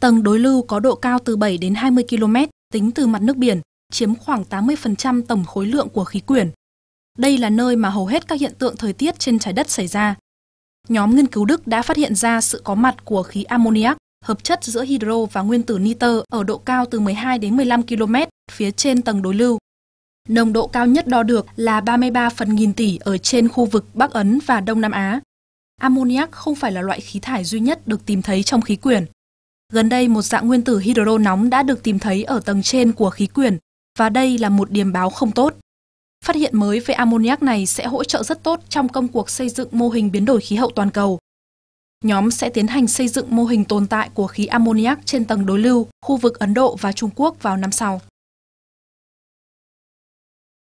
Tầng đối lưu có độ cao từ 7 đến 20 km tính từ mặt nước biển, chiếm khoảng 80% tổng khối lượng của khí quyển. Đây là nơi mà hầu hết các hiện tượng thời tiết trên trái đất xảy ra. Nhóm nghiên cứu Đức đã phát hiện ra sự có mặt của khí ammoniac, hợp chất giữa hydro và nguyên tử nitơ ở độ cao từ 12 đến 15 km phía trên tầng đối lưu. Nồng độ cao nhất đo được là 33 phần nghìn tỷ ở trên khu vực Bắc Ấn và Đông Nam Á. Ammoniac không phải là loại khí thải duy nhất được tìm thấy trong khí quyển. Gần đây, một dạng nguyên tử hydro nóng đã được tìm thấy ở tầng trên của khí quyển, và đây là một điểm báo không tốt. Phát hiện mới về ammoniac này sẽ hỗ trợ rất tốt trong công cuộc xây dựng mô hình biến đổi khí hậu toàn cầu. Nhóm sẽ tiến hành xây dựng mô hình tồn tại của khí ammoniac trên tầng đối lưu, khu vực Ấn Độ và Trung Quốc vào năm sau.